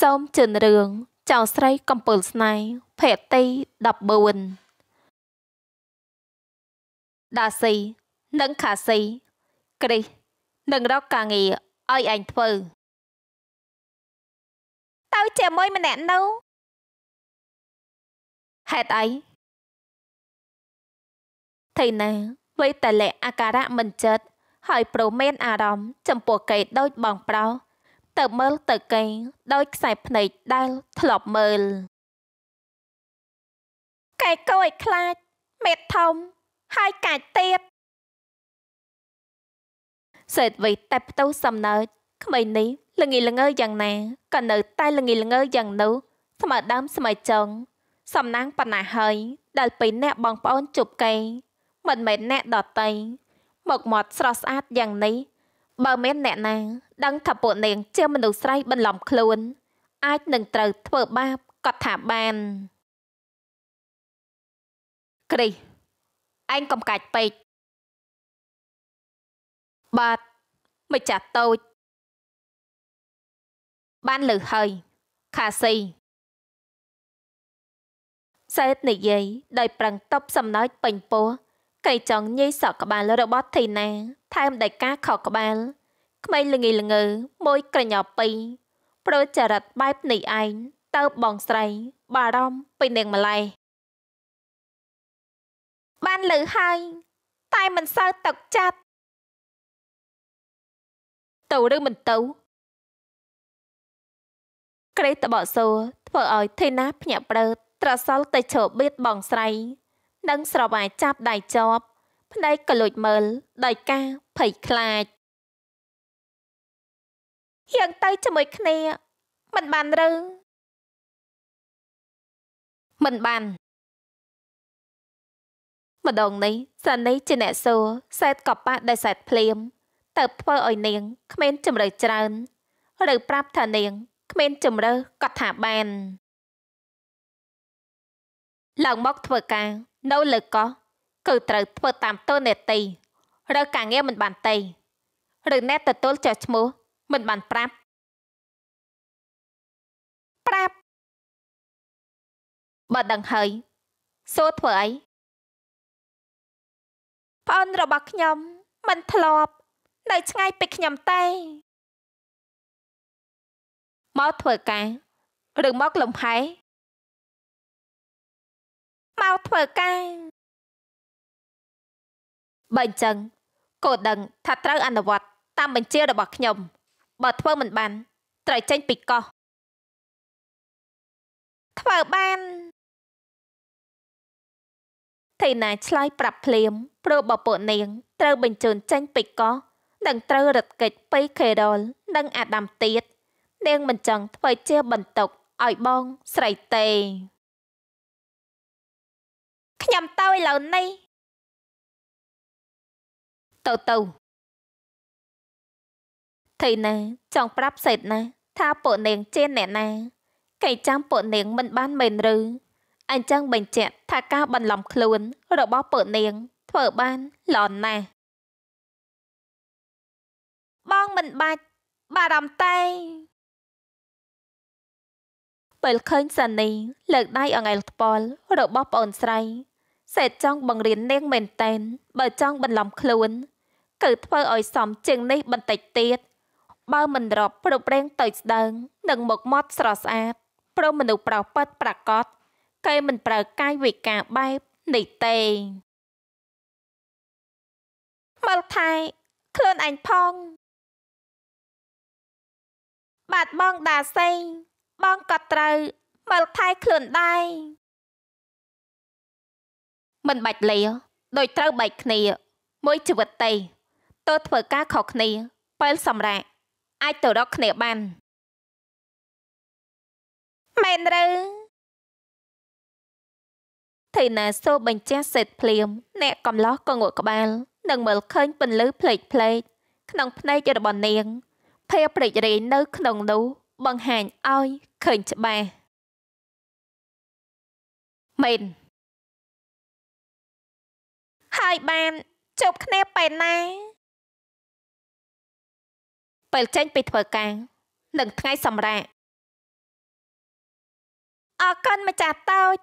សូមជឿនរឿងចៅស្រី កំពើលស្នេហ៍ភេទី14ដាស៊ីនិងខាស៊ីគ្រីសនិងរកការងារឲ្យឯងធ្វើទៅជាមួយម្នាក់នោះហេតុអីថៃណាវ័យតលៈអាការៈមិនចិត្តហើយប្រុសមានអារម្មណ៍ចំពោះគេដូចបងប្រុសទៅមើលទៅកេងដោយខ្សែភ្នែកដែល ធ្លាប់មើលកែកោឲ្យខ្លាចមេធំ ហើយកាច់ទៀតសេតវិតែផ្ទុះសំណើចក្មេងនេះល្ងីល្ងើយ៉ាងណាក៏នៅ តែល្ងីល្ងើយ៉ាងនោះស្មើដើមស្មើចុងសំណាងប៉ុណ្ណាហើយ ដែលពេលអ្នកបងប្អូនជប់កែមិនមែនអ្នកដតីមកមាត់ស្រស់ស្អាតយ៉ាងនេះ បើមានអ្នកណាដឹងថាពួកនាងជាមនុស្សស្រីបន្លំខ្លួន អាចនឹងត្រូវ ធ្វើបាបគាត់ថាបានគ្រីឯងកំកាច់ពេកបាទមិនចាស់តូច បានលើហើយខាស៊ីសេតនិយាយដោយ ប្រឹងតបសំណើចពេញពោះកៃចង់ញីសក់ក្បាលរបស់ធីណាថែមដោយការខកក្បាលក្មេងល្ងីល្ងើមួយក្រញ៉ោពីប្រចរិតបែបនេះឯងតើបងស្រីបារម្ភពីនាងម្លេះបានលើហើយតែមិនសើទឹកចិត្តទៅឬមិនទៅក្រេតបកសួរធ្វើឲ្យធីណាភ្ញាក់ព្រើ ត្រសល់ទៅជ្របៀតបងស្រីនិងស្រវាយចាប់ដៃជាប់ភ្នែកក៏លួចមើលដោយការភ័យខ្លាចយើងទៅជាមួយគ្នាមិនបានឬមិនបានម្ដងនេះសានីជាអ្នកសួរសែតកប៉ាស់ដោយសែតភ្លាមទៅធ្វើឲ្យនាងគ្មានជំរឿច្រើនឬប្រាប់ថានាងគ្មានជំរើសក៏ថាបានឡើងមកធ្វើការ នៅលើកោះគឺត្រូវ ធ្វើតាមតួនាទីឬការងារមិនបានទេឬអ្នកទទួលចោះឈ្មោះមិនបានប្រាប់ ប្រាប់បើដឹងហើយសូធ្វើអីប្អូនរបស់ខ្ញុំមិនធ្លាប់ នៅឆ្ងាយពីខ្ញុំទេមកធ្វើការឬមកលំហែមកធ្វើការបើអញ្ចឹងក៏ដឹងថាត្រូវអនុវត្តតាមបញ្ជារបស់ខ្ញុំបើធ្វើមិនបាន ត្រូវចេញពីកោះធ្វើបានថេណាឆ្លើយប្រាប់ភ្លាមព្រោះបពកនាង ត្រូវបញ្ជូនចេញពីកោះនិងត្រូវរត់គេចពីខេរ៉ុលនិងអាដាមទៀតនាងមិនចង់ធ្វើជាបន្ទុកឲ្យបង ស្រីទេខ្ញុំទៅឥឡូវនេះទៅទៅថីណាចង់ប្រាប់សេតណាថាពួកនាងជាអ្នកណាកៃចាំពួកនាងមិនបានមែនឬអញ្ចឹងបញ្ជាក់ថាការបន្លំខ្លួន របស់ពួកនាង ធ្វើបានល្អណាស់បងមិនបាច់បារម្ភតែពេលឃើញសានីលើកដៃអង្អែលថ្ពាល់របស់ប្អូនស្រីសេតចង់បង្រៀននាងមែនតែនបើចង់បន្លំខ្លួនគឺធ្វើឲ្យសមជាងនេះ បន្តិចទៀតបើមិនរប់ប្រប្រែងទៅស្ដើងនឹងមកមាត់ស្រស់ស្អាតព្រមមនុស្សប្រុសប៉ិតប្រកបគេមិនប្រើកាយវិការបែបនេះទេមើលថែខ្លួនអញផង បាទបងដាសេងបងក៏ត្រូវ មើលថែខ្លួនដែរមិនបាច់លាដោយត្រូវបែកគ្នា មួយជីវិតទេតើធ្វើការខុសគ្នាពេលសម្រាប់អាចទៅដល់គ្នាបានមែនឬថៃណាសូបញ្ជាសេតភ្លាម អ្នកកំឡោះក៏ងក់ក្បាលនឹងមើលឃើញពន្លឺផ្លេកផ្លេកក្នុងភ្នែករបស់នាងភាពព្រិចរាយនៅក្នុងនោះបង្ហាញឲ្យឃើញច្បាស់មែនហើយបានជប់គ្នាពេលណាពេលចេញពីធ្វើការនឹងថ្ងៃសម្រាប់អរគុណម្ចាស់តូច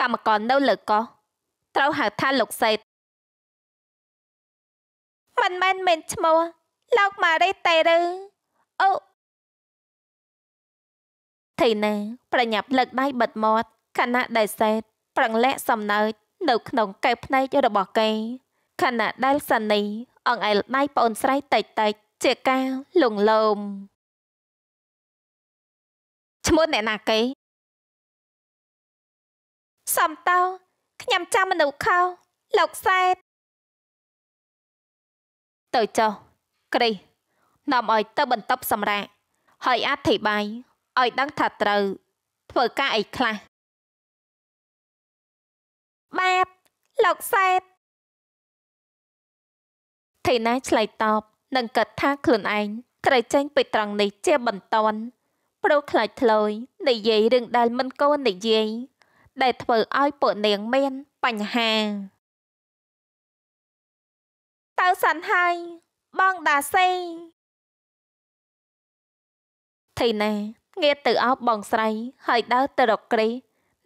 កម្មករនៅលើកោះត្រូវហៅថាលោកសេតមិនមែនមែនឈ្មោះលោកម៉ារីតេឬអូធីណាប្រញាប់លើកដៃបិទមាត់ខណៈដែលសេត ប្រឹងលាក់សំណើចនៅ ក្នុងកែវភ្នែករបស់គេខណៈដែលសានីអង្អែលដៃប្អូនស្រីតិចតិចជាការលងលោមឈ្មោះអ្នកណាគេសំតោខ្ញុំចាំមនុស្សខោលោកសែតទៅចុះគ្រីសនាំឲ្យទៅបន្ទប់សម្រាប់ហើយអធិប្បាយឲ្យដឹងថាត្រូវធ្វើការអីខ្លះបាទលោកសែតថេណាឆ្លើយតបនិងកាត់ថាខ្លួនឯងត្រូវចេញពីត្រង់នេះជាបន្តព្រោះខ្លាចធ្លោយនិយាយរឿងដែលមិនកូននិយាយដែលធ្វើឲ្យពួកនាងមានបញ្ហាតើសាន់ហើយបងដាសេថេណាងារទៅអោបបងស្រីហើយដើរទៅរកគ្រី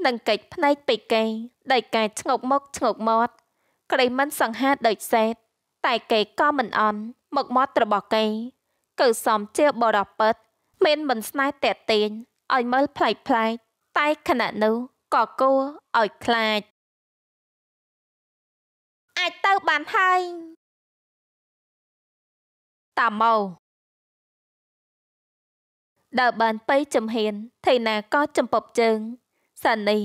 និងកិច្ចភ្នែកពេកគេដេកកាយឆ្ងប់មុខឆ្ងប់មាត់គ្រីមិនសង្ហាដូចសេតតែគេក៏មិនអន់មកមាត់របស់គេគឺសំជាបរពិតមានមិនស្នេហ៍តែទៀងឲ្យមើលប្លែកប្លែក តែខណៈនោះក៏គួរឲ្យខ្លាចអាចទៅបានហើយតាម៉ោដើបានបៃចំហ៊ានធីណាក៏ចំពប់ជើង សានី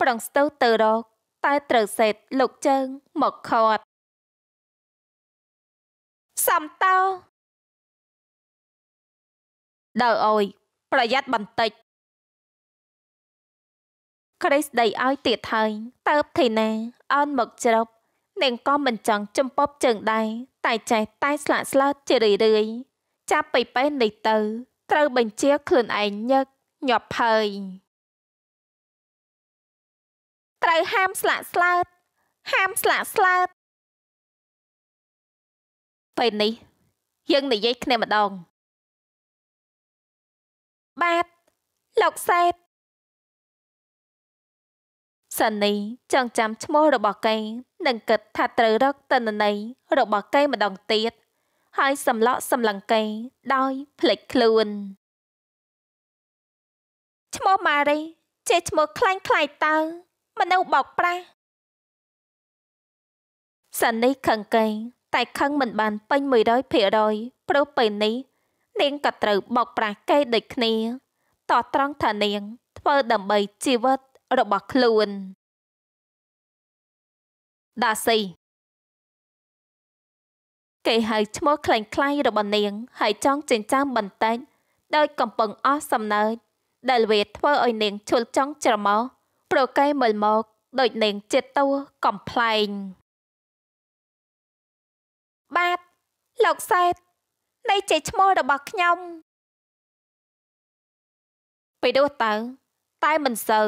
ប្រងស្ទើទៅរក តែត្រូវសេតលោកជើង មកខាត់សំតោដើអើយប្រយ័ត្នបន្តិចក្រីស្ដីឲ្យទៀតហើយតើបធីណាអន់មកជ្រប់នាងក៏មិនចង់ចំពប់ជើងដែរតែចេះតែស្លាកស្លើតជារឿយរឿយចាប់ពីពេលនេះទៅត្រូវបញ្ជាខ្លួនឯងញឹកញាប់ហើយត្រូវហាមស្លាកស្លើតហាមស្លាកស្លើតពេលនេះ យើងនិយាយគ្នាម្ដងបាទលោកសេតសានីចងចាំឈ្មោះរបស់គេនិងគិតថាត្រូវរកតនន័យរបស់គេម្ដងទៀតហើយសម្លក់សម្លឹងគេដោយភ្លេចខ្លួនឈ្មោះម៉ារីជាឈ្មោះខ្លាញ់ខ្លាយតើមនុស្សបោកប្រាស់សានីខឹងគេតែខឹងមិនបានពេញ100%ព្រោះពេលនេះ នាងក៏ត្រូវបោកប្រាស់គេដូចគ្នាតោះត្រង់ថានាងធ្វើដើម្បីជីវិតរបស់ខ្លួនដាស៊ីគេហៅឈ្មោះខ្លាំងខ្លាយរបស់នាង ហើយចង់ចិញ្ចាមបន្តិចដោយកំពុងអស់សំណើចដែលវាធ្វើឲ្យនាងឈុលចង់ច្រមុះប្រកែមើលមកដូចនាងចិត្តតួកំ pl ែងបាទលោកសែតនៃចេឈ្មោះរបស់ខ្ញុំ ពេលនោះទៅតែមិនសូវ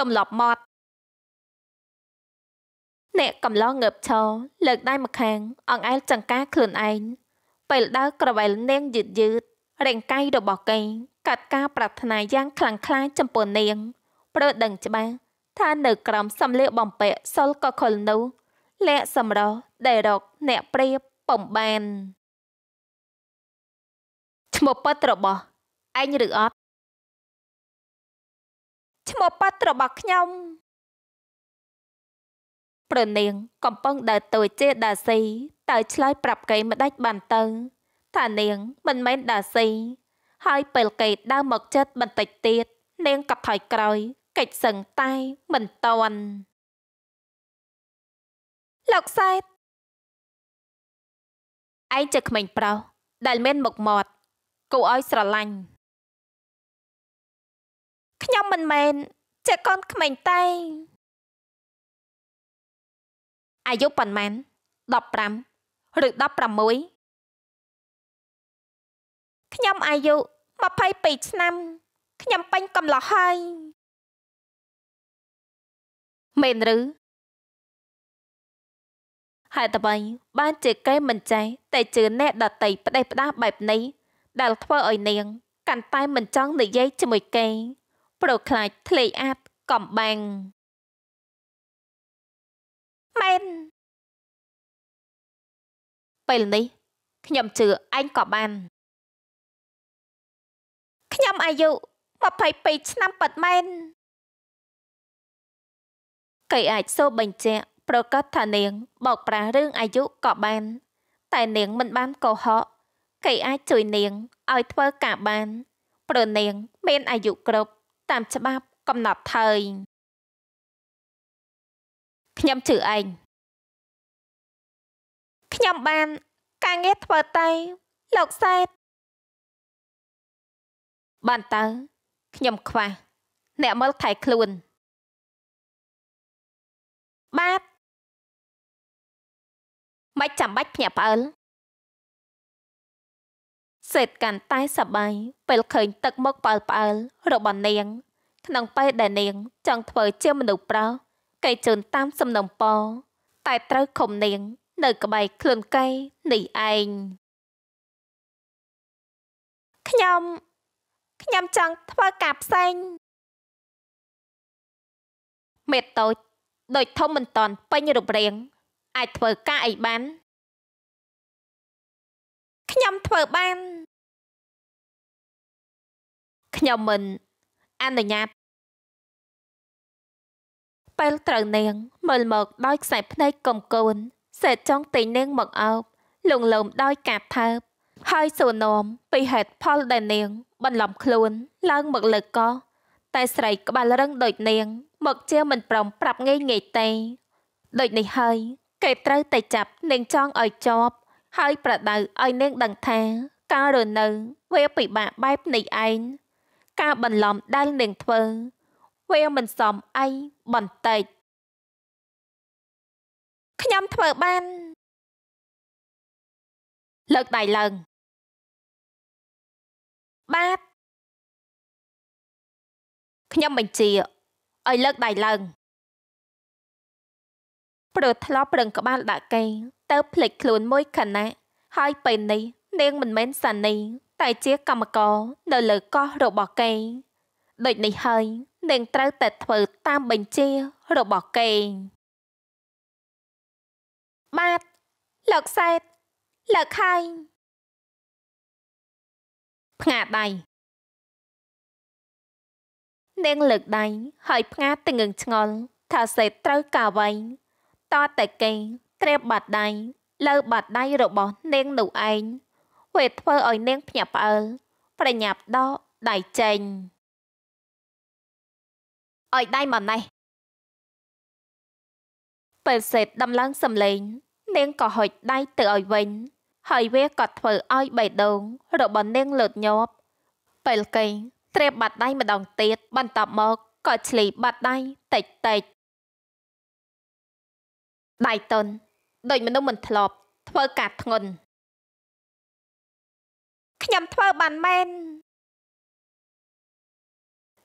ទំលាប់មាត់អ្នកកំឡងងើបឈរលើកដៃម្ខាងអង្អែលចង្ការខ្លួនឯងពេលដើរក្រវែលនាងយឺតយឺតរាងកាយរបស់គេកាត់ការប្រាថ្នាយ៉ាងខ្លាំងក្លាចំពោះនាងព្រោះដឹងច្បាស់ថានៅក្រំសំលៀកបំពាក់សុលកខុលនោះលាក់សម្រោះដែលរកអ្នកព្រាបពំបានឈ្មោះប៉ិតរបស់ឯងឬអត់ឈ្មោះប៉ិតរបស់ខ្ញុំប្រនាងកំពុងដើរទៅជាដាស៊ីតើឆ្លើយប្រាប់គេម្ដេចបានទៅថានាងមិនមែនដាស៊ីហើយពេលគេដើរមកចិត្តបន្តិចទៀតនាងកាត់ថយក្រោយ កិច្ចសឹងតែមិនតន់លោកសែតឯងជាក្មេងប្រុសដែលមានមុខមាត់គួរឲ្យស្រឡាញ់ខ្ញុំមិនមែនជាកូនក្មេងទេអាយុប៉ុន្មាន15ឬ16ខ្ញុំអាយុ22ឆ្នាំខ្ញុំពេញកំឡោះហើយមែនឬហេតុអ្វីបានជាគេមិនចេះតែជឿអ្នកដតីផ្ដេសផ្ដាសបែបនេះដែលធ្វើឲ្យនាង កាន់តែមិនចង់និយាយជាមួយគេប្រខ្លាចធ្លេកអាតកំបាំងមែនពេលនេះខ្ញុំជឿឯងក៏បានខ្ញុំអាយុ22ឆ្នាំប៉ាត់មែនកៃអាចសូបញ្ជាក់ប្រកាសថានាងបោកប្រាស់រឿងអាយុក៏បាន តែនាងមិនបានកុហកគេអាចជួយនាងឲ្យធ្វើការបានព្រោះនាង មានអាយុគ្រប់តាមច្បាប់កំណត់ហើយខ្ញុំជឿឯងខ្ញុំបាន ការងារធ្វើតែលោកសែតបានតើខ្ញុំខ្វះអ្នកមើលថែខ្លួនបាទមិនចាំបាច់ភ្ញាក់ផ្អើលសេតកាន់តែសបាយពេលឃើញទឹកមុខផ្អើលផ្អើលរបស់នាងក្នុងពេលដែលនាងចង់ធ្វើជាមនុស្សប្រុសគេជូនតាមសំណុំពរតែត្រូវខំនាងនៅក្បែរខ្លួនគេនេះឯងខ្ញុំខ្ញុំចង់ធ្វើការផ្សេងមេតូចដូចធំមិនតន់ពេញរូបរាងអាចធ្វើការអីបានខ្ញុំធ្វើបានខ្ញុំមិនអនុញ្ញាតពេលត្រូវនាង មើលមកដោយខ្សែភ្នែកកំកូនសេតចង់ទិញនាងមកអោបលងលោមដោយការថើប ហើយសួរនោមពីហេតុផលដែលនាងបន្លំខ្លួនឡើងមកលើកោតែស្រីក្បាលរឹងដូចនាង មកជាមិនព្រមប្រាប់ងាយងាយទេដូចនេះហើយគេត្រូវតែចាប់នាងចង់ឲ្យជាប់ហើយប្រដៅឲ្យនាងដឹងថាការរស់នៅវាពិបាកបែបនេះឯងការបន្លំដែលនាងធ្វើវាមិនសមអីបន្តិចខ្ញុំធ្វើបាន លើកដៃឡើងបាទខ្ញុំបញ្ជាឲ្យលើកដៃឡើងព្រោះធ្លាប់ប្រឹងក្បាលដាក់គេទៅភ្លេចខ្លួនមួយខណៈហើយពេលនេះនាងមិនមែនសានីតែជា កម្មករនៅលើកោះ របស់គេដូចនេះហើយ នាង ត្រូវតែធ្វើតាមបញ្ជា របស់គេបាទលោកសែតលោកហើយផ្ងាដៃនាងលើកដៃហើយផ្ងាតងឹងឆ្ងល់ ថាសេតត្រូវកាវែងតតែគេត្រៀបបាត់ដៃលើបាត់ដៃរបស់នាងនោះឯងវាធ្វើឲ្យនាងភ្ញាក់ផ្អើលប្រញាប់ដកដៃចេញឲ្យដៃមកណេះពេលសេតដំឡើងសំឡេង នាងក៏ហុចដៃទៅឲ្យវិញ ហើយវាក៏ធ្វើឲ្យបេះដូងរបស់នាងលើតញាប់ពេលគេត្រៀបបាត់ដៃម្ដងទៀតបន្ទាប់មកក៏ឆ្លីបាត់ដៃតិចតិចដៃតន់ដូចមនុស្សមិនធ្លាប់ធ្វើការធ្ងន់ខ្ញុំធ្វើបានមែន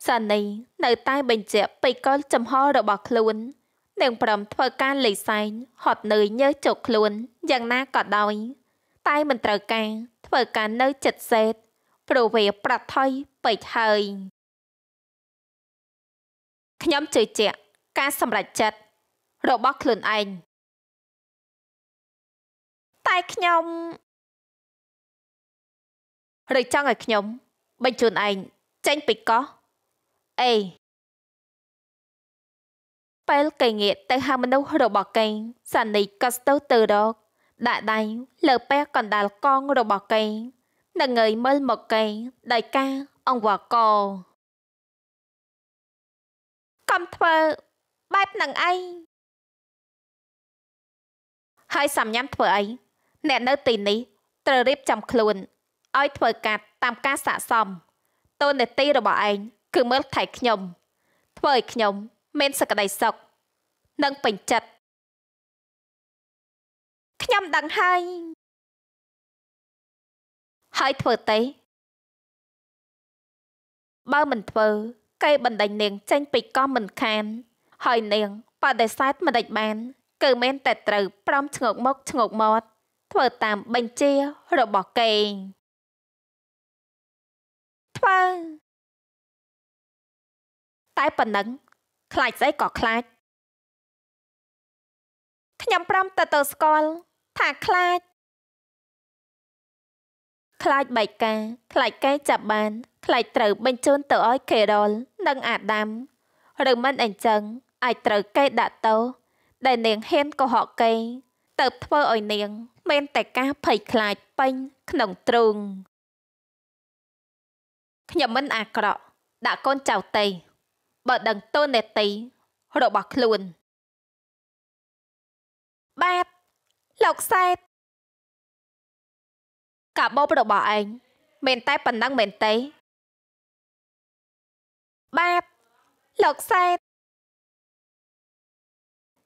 សានីនៅតែបញ្ជាក់បេកលចំហរបស់ខ្លួននឹងព្រមធ្វើការលេសែងហត់នឿយញើសចុកខ្លួនយ៉ាងណាក៏ដោយ តែមិនត្រូវការ ធ្វើការនៅចិត្តសេតព្រោះវាប្រថុយពេកហើយខ្ញុំជឿជាក់ការសម្រេចចិត្តរបស់ខ្លួនឯងតែខ្ញុំឬចង់ឲ្យខ្ញុំបញ្ជូនឯងចេញពីកោះអេពេលកេងងាកទៅហៅមនុស្សរបស់កេងសានីក៏ស្ទើរទៅរកដាក់ដៃលើពះកណ្ដាលកងរបស់កេងនឹងងើយមើលមកកេងដោយការអង្វរកកុំធ្វើ បែបនឹងឯងហើយសំញាំធ្វើអីអ្នកនៅទីនេះត្រូវរៀបចំខ្លួនឲ្យធ្វើកាត់តាមការស័កសមតួនាទីរបស់ឯងគឺមើលថែខ្ញុំ ធ្វើឲ្យខ្ញុំមានសក្តីសុខនិងពេញចិត្តខ្ញុំដឹងហើយហើយធ្វើទេបើមិនធ្វើគេបណ្ដេញនាងចេញពីកោះមិនខាន ហើយ នាងបដិសេធមិនដេចបានគឺមែនតែត្រូវព្រមឈ្ងោកមុខឈ្ងោកមាត់ធ្វើតាមបញ្ជារបស់គេធ្វើតែប៉ុណ្ណឹងខ្លាចស្អីក៏ខ្លាចខ្ញុំព្រមទៅទៅស្គាល់ថាខ្លាច ខ្លាចបែកការខ្លាចកែចាប់បាន ខ្លាចត្រូវបញ្ជូនទៅឲ្យគេរលនិង អាដាមឬមិនអញ្ចឹងអាចត្រូវគេដាក់ទោសដែលនាងហ៊ានកុហកគេ ទៅ ធ្វើឲ្យនាងមានតែការភ័យខ្លាចពេញក្នុងទ្រូងខ្ញុំមិនអាក្រក់ដាក់កូនចៅទេបើដឹងតូននេតិរបស់ខ្លួន បាទលោកសែតកាបូបរបស់ឯងមែនតែប៉ុណ្ណឹងមែនទេបាទលោកសែត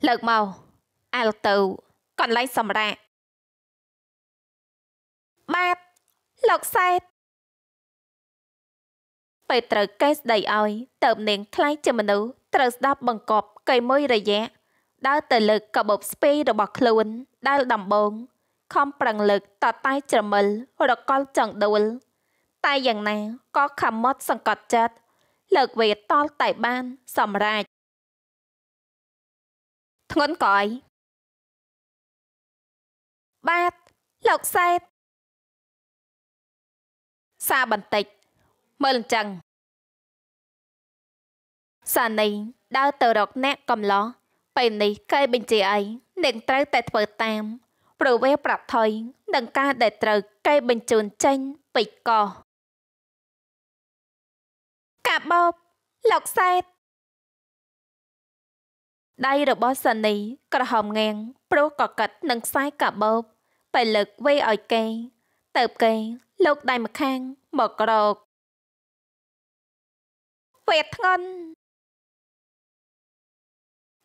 លើកមកអាលទៅកន្លែងសម្រាកបាទលោកសែតពេលត្រូវគេស្ដីឲ្យតើបនាងខ្លាយជាមនុស្សត្រូវស្ដាប់បង្កប់កែមួយរយៈដើរទៅលើកកបបស្ពាយរបស់ខ្លួនដែលដំបងខំប្រឹងលើកតតែច្រមិល រកលចង្ដួលតែយ៉ាងណាក៏ខំមត់សង្កត់ចិត្តលើកវាតល់តែបាន សម្រេចធ្ងន់ក្រោយបាទលោកសេតសាបន្តិច មើលអញ្ចឹងសានីដើរទៅរកអ្នកកំឡោះពេលនេះគេបញ្ជាអីនឹងត្រូវតែធ្វើតាមព្រោះវាប្រាប់ថុយនឹងការដែលត្រូវគេបញ្ជូនចេញពេកកកាបបលោកសែតដៃរបស់សានីក្រហមងាងព្រោះកកិតនឹងខ្សែកាបូបបែលឹកវេឲ្យគេទៅគេ លោកដៃម្ខាងមកក្រោកវេធ្ងន់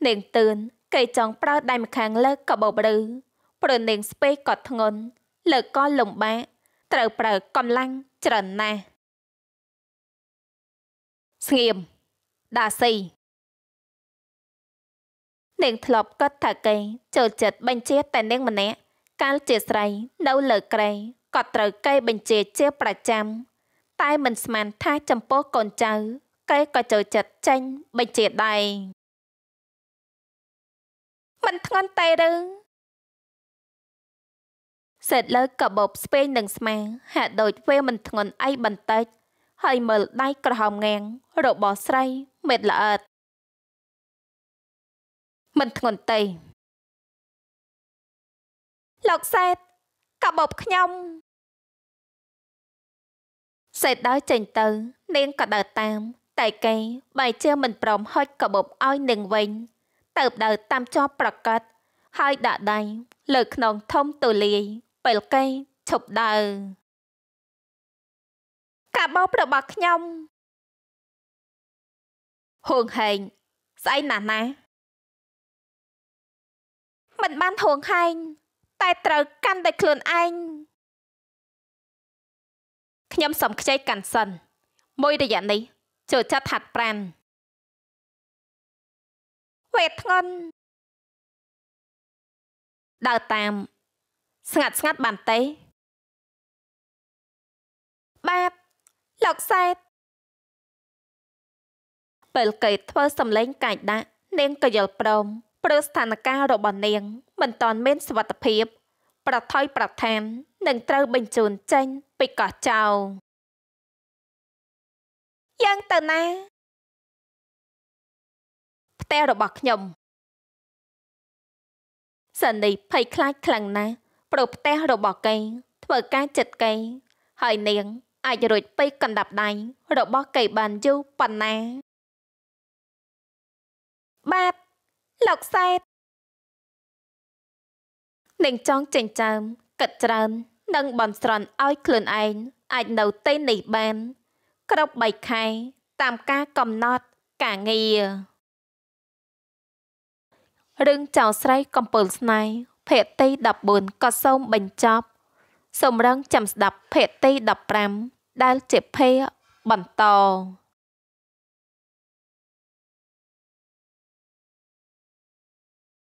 នាងតឿនគេចង់ប្រើដៃម្ខាងលើកកបោបឬព្រោះនាងស្ពេកក៏ធ្ងន់លើកក៏លំបាកត្រូវប្រើកម្លាំងច្រើនណាស់ស្ងៀមដាស៊ីនាងធ្លាប់កត់ថាគេចូលចិត្តបញ្ជាតែនាងម្នាក់កាលជាស្រីនៅលើក្រែងក៏ត្រូវគេបញ្ជាជាប្រចាំតែមិនស្មានថាចំពោះកូនចៅគេក៏ចូលចិត្តចាញ់បញ្ជាដែរមិនធ្ងន់ទេឬសេតលើកបបស្ពេងនឹងស្មាហាក់ដូចវាមិនធ្ងន់អីបន្តិច ហើយមើលដៃក្រហមងាងរបស់ស្រីមេតល្អិតមិនធ្ងន់ទេលោកសេតកបបខ្ញុំសេតដើរចេញទៅ នាងក៏ដើរតាមតែគេបែរជាមិនព្រមហុចកបបឲ្យនាងវិញទៅដើរតាមជាប់ប្រកាសហើយដាក់ដៃលើខ្នងធំទូលាយពេលគេឈប់ដើរកាបោបរបស់ខ្ញុំហួងហែងស្អីណាស់ណាមិនបានហួងហែងតែត្រូវកាន់ដោយខ្លួនឯងខ្ញុំសំខ្ចីកាន់សិនមួយរយៈនេះ ចូលចាត់ហាត់ប្រានវេធ្ងន់ដើរតាម ស្ងាត់ស្ងាត់បានទេបាទលោកសែតពេលកេតធ្វើសំឡេង កាច់ដាក់នាងក៏យល់ព្រមព្រោះស្ថានភាពរបស់នាងមិនទាន់មានសុវត្ថិភាព ប្រថុយប្រឋាននឹងត្រូវបញ្ជូនចេញពីកោះចៅយ៉ាងទៅណាផ្ទះរបស់ខ្ញុំសនីភ័យខ្លាចខ្លាំងណាស់ព្រោះផ្ទះរបស់គេធ្វើ ការចិត្តគេហើយនាង អាចរួចពីកណ្ដាប់ដៃ របស់គេបានយូរប៉ុណ្ណាបាទលោកសែតនឹងចង់ចិញ្ចើមកិតច្រើននិងបន់ស្រន់ឲ្យខ្លួនឯងអាចនៅទីនេះបានគ្រប់3ខែតាមការកំណត់ការងាររឿងចៅស្រីកំពើលស្នៃភេទី14ក៏សូមបញ្ចប់សូមរងចាំស្ដាប់ភេទី15ដែលជាភេបន្ត